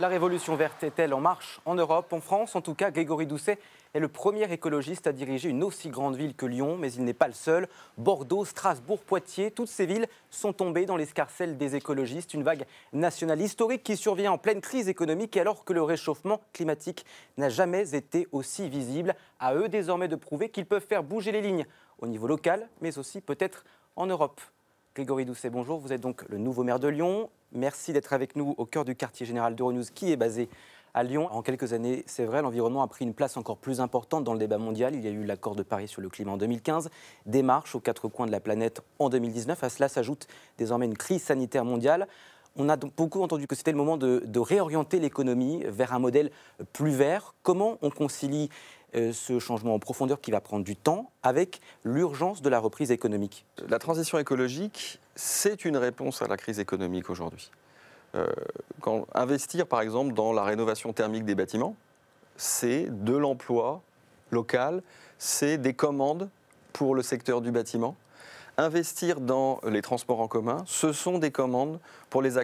La révolution verte est-elle en marche en Europe En France, en tout cas, Grégory Doucet est le premier écologiste à diriger une aussi grande ville que Lyon, mais il n'est pas le seul. Bordeaux, Strasbourg, Poitiers, toutes ces villes sont tombées dans l'escarcelle des écologistes, une vague nationale historique qui survient en pleine crise économique alors que le réchauffement climatique n'a jamais été aussi visible. À eux désormais de prouver qu'ils peuvent faire bouger les lignes au niveau local, mais aussi peut-être en Europe. Grégory Doucet, bonjour. Vous êtes donc le nouveau maire de Lyon. Merci d'être avec nous au cœur du quartier général d'Euronews qui est basé à Lyon. En quelques années, c'est vrai, l'environnement a pris une place encore plus importante dans le débat mondial. Il y a eu l'accord de Paris sur le climat en 2015, des marches aux quatre coins de la planète en 2019. À cela s'ajoute désormais une crise sanitaire mondiale. On a beaucoup entendu que c'était le moment de, de réorienter l'économie vers un modèle plus vert. Comment on concilie euh, ce changement en profondeur qui va prendre du temps avec l'urgence de la reprise économique La transition écologique, c'est une réponse à la crise économique aujourd'hui. Euh, investir, par exemple, dans la rénovation thermique des bâtiments, c'est de l'emploi local, c'est des commandes pour le secteur du bâtiment, Investir dans les transports en commun, ce sont des commandes pour les,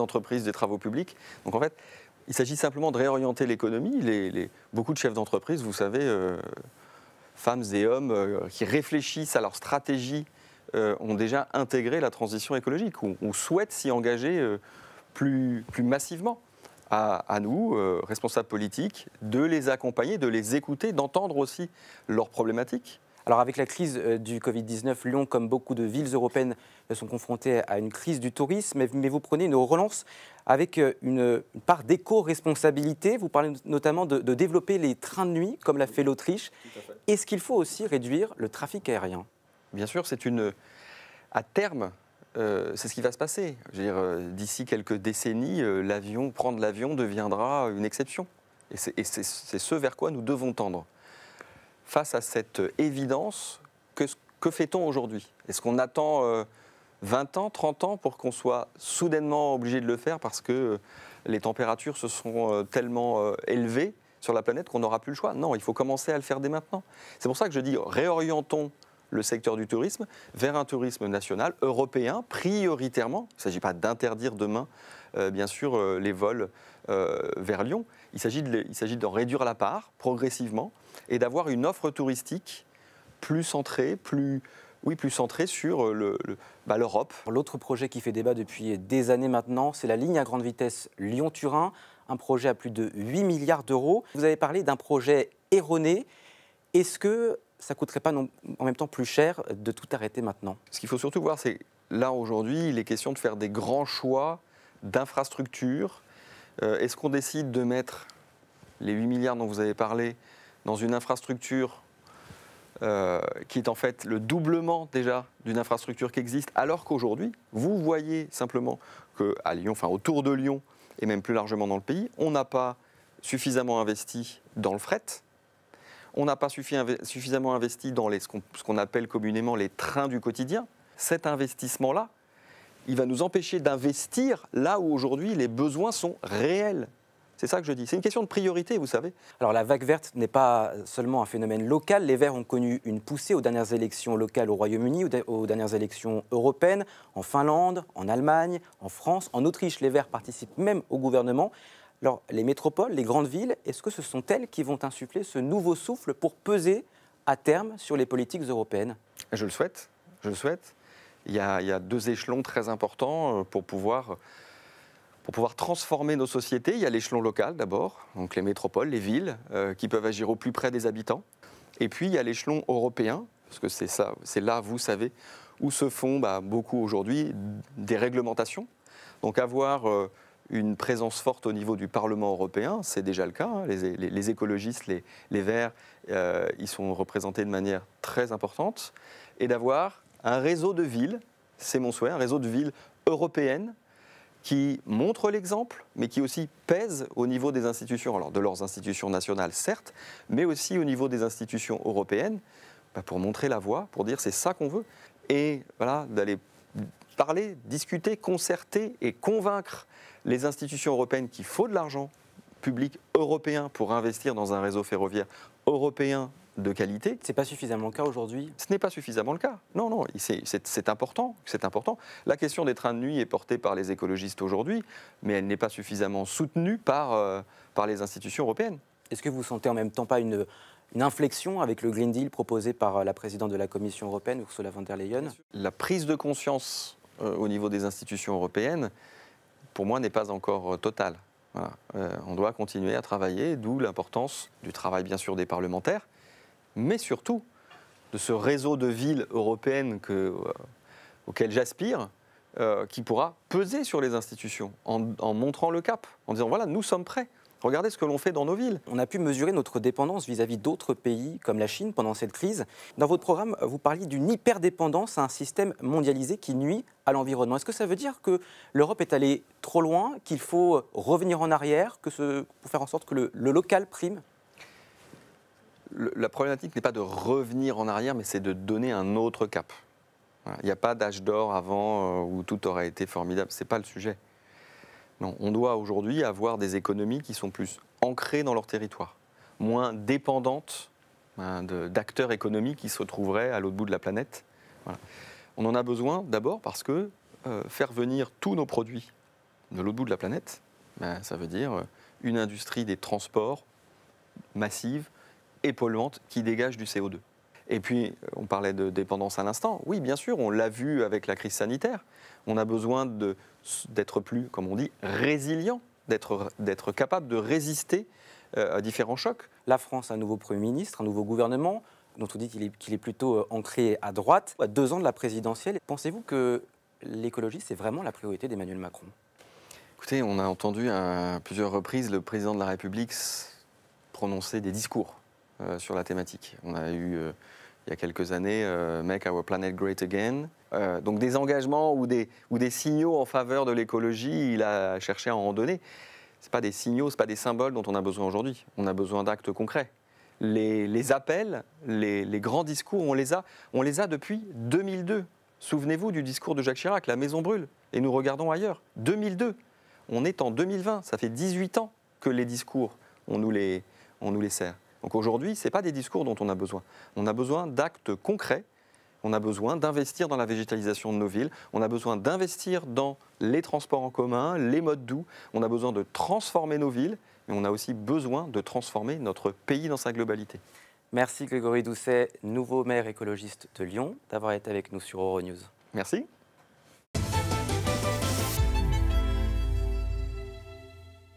entreprises des travaux publics. Donc en fait, il s'agit simplement de réorienter l'économie. beaucoup de chefs d'entreprise, vous savez, euh, femmes et hommes euh, qui réfléchissent à leur stratégie euh, ont déjà intégré la transition écologique ou, souhaite souhaitent s'y engager plus, massivement. à nous, responsables politiques, de les accompagner, de les écouter, d'entendre aussi leurs problématiques alors avec la crise euh, du Covid-19, Lyon, comme beaucoup de villes européennes, euh, sont confrontées à une crise du tourisme, mais vous prenez une relance avec euh, une part d'éco-responsabilité. Vous parlez notamment de, développer les trains de nuit, comme l'a fait l'Autriche. Est-ce qu'il faut aussi réduire le trafic aérien Bien sûr, c'est une... À terme, c'est ce qui va se passer. D'ici quelques décennies, l'avion, prendre l'avion deviendra une exception. Et c'est ce vers quoi nous devons tendre face à cette euh, évidence, que, fait-on aujourd'hui Est-ce qu'on attend 20 euh, ans, 30 ans pour qu'on soit soudainement obligé de le faire parce que euh, les températures se sont tellement élevées sur la planète qu'on n'aura plus le choix. Non, il faut commencer à le faire dès maintenant. C'est pour ça que je dis réorientons le secteur du tourisme vers un tourisme national, européen, prioritairement. Il ne s'agit pas d'interdire demain euh, bien sûr euh, les vols euh, vers Lyon. Il s'agit d'en réduire la part progressivement et d'avoir une offre touristique plus centrée, plus, oui, plus centrée sur l'Europe. Le, bah, L'autre projet qui fait débat depuis des années maintenant, c'est la ligne à grande vitesse Lyon-Turin, un projet à plus de 8 milliards d'euros. Vous avez parlé d'un projet erroné. Est-ce que ça coûterait pas en même temps plus cher de tout arrêter maintenant Ce qu'il faut surtout voir, c'est là aujourd'hui, il est question de faire des grands choix d'infrastructures. Euh, est-ce qu'on décide de mettre les 8 milliards dont vous avez parlé dans une infrastructure euh, qui est en fait le doublement déjà d'une infrastructure qui existe, alors qu'aujourd'hui, vous voyez simplement qu'à Lyon, enfin autour de Lyon, et même plus largement dans le pays, on n'a pas suffisamment investi dans le fret, on n'a pas suffisamment investi dans ce qu'on appelle communément les trains du quotidien. Cet investissement-là, il va nous empêcher d'investir là où aujourd'hui les besoins sont réels. C'est ça que je dis. C'est une question de priorité, vous savez. Alors la vague verte n'est pas seulement un phénomène local. Les Verts ont connu une poussée aux dernières élections locales au Royaume-Uni, aux dernières élections européennes, en Finlande, en Allemagne, en France, en Autriche. Les Verts participent même au gouvernement. Alors les métropoles, les grandes villes, est-ce que ce sont elles qui vont insuffler ce nouveau souffle pour peser à terme sur les politiques européennes Je le souhaite. Je le souhaite il y, a, deux échelons très importants euh, pour pouvoir, pour pouvoir transformer nos sociétés. Il y a l'échelon local d'abord, donc les métropoles, les villes, euh, qui peuvent agir au plus près des habitants. Et puis il y a l'échelon européen, parce que c'est ça, c'est là, vous savez, où se font bah, beaucoup aujourd'hui des réglementations. Donc avoir euh, une présence forte au niveau du Parlement européen, c'est déjà le cas. Hein. Les, écologistes, les, Verts, ils sont représentés de manière très importante. Et d'avoir un réseau de villes, c'est mon souhait, un réseau de villes européennes qui montre l'exemple, mais qui aussi pèse au niveau des institutions, alors de leurs institutions nationales certes, mais aussi au niveau des institutions européennes, bah, pour montrer la voie, pour dire c'est ça qu'on veut, et voilà, d'aller parler, discuter, concerter et convaincre les institutions européennes qu'il faut de l'argent public européen pour investir dans un réseau ferroviaire européen de qualité. C'est pas suffisamment le cas aujourd'hui Ce n'est pas suffisamment le cas. Non, non, c'est important, c'est important. La question des trains de nuit est portée par les écologistes aujourd'hui, mais elle n'est pas suffisamment soutenue par, euh, par les institutions européennes. Est-ce que vous sentez en même temps pas une, une inflexion avec le Green Deal proposé par euh, la présidente de la Commission européenne, Ursula von der Leyen La prise de conscience euh, au niveau des institutions européennes, pour moi, n'est pas encore totale. on doit continuer à travailler, d'où l'importance du travail, bien sûr, des parlementaires, mais surtout de ce réseau de villes européennes que, euh, auquel j'aspire, euh, qui pourra peser sur les institutions en, montrant le cap, en disant voilà, nous sommes prêts. Regardez ce que l'on fait dans nos villes. On a pu mesurer notre dépendance vis-à-vis d'autres pays comme la Chine pendant cette crise. Dans votre programme, vous parliez d'une hyperdépendance à un système mondialisé qui nuit à l'environnement. Est-ce que ça veut dire que l'Europe est allée trop loin, qu'il faut revenir en arrière, que pour faire en sorte que le local prime la problématique n'est pas de revenir en arrière, mais c'est de donner un autre cap. Il n'y a pas d'âge d'or avant euh, où tout aurait été formidable. Ce n'est pas le sujet. Non, on doit aujourd'hui avoir des économies qui sont plus ancrées dans leur territoire, moins dépendantes hein, d'acteurs économiques qui se trouveraient à l'autre bout de la planète. On en a besoin d'abord parce que euh, faire venir tous nos produits de l'autre bout de la planète, ben, ça veut dire euh, une industrie des transports massive et polluantes qui dégagent du CO2. Et puis, euh, on parlait de dépendance à l'instant. Oui, bien sûr, on l'a vu avec la crise sanitaire. On a besoin d'être plus, comme on dit, résilient, d'être capable de résister euh, à différents chocs. La France a un nouveau Premier ministre, un nouveau gouvernement dont on dit qu'il est, est, plutôt euh, ancré à droite. À deux ans de la présidentielle, pensez-vous que l'écologie, c'est vraiment la priorité d'Emmanuel Macron Écoutez, on a entendu à plusieurs reprises le président de la République prononcer des discours euh, sur la thématique. On a eu euh, il y a quelques années, euh, Make Our Planet Great Again. donc des engagements ou des, ou des signaux en faveur de l'écologie, il a cherché à en donner. Ce pas des signaux, ce pas des symboles dont on a besoin aujourd'hui. On a besoin d'actes concrets. Les, appels, les, grands discours, on les a, on les a depuis 2002. Souvenez-vous du discours de Jacques Chirac, La maison brûle, et nous regardons ailleurs. 2002. On est en 2020, ça fait 18 ans que les discours, on nous les, on nous les sert. Donc aujourd'hui, ce n'est pas des discours dont on a besoin. On a besoin d'actes concrets on a besoin d'investir dans la végétalisation de nos villes, on a besoin d'investir dans les transports en commun, les modes doux, on a besoin de transformer nos villes, mais on a aussi besoin de transformer notre pays dans sa globalité. Merci Grégory Doucet, nouveau maire écologiste de Lyon, d'avoir été avec nous sur Euronews. Merci.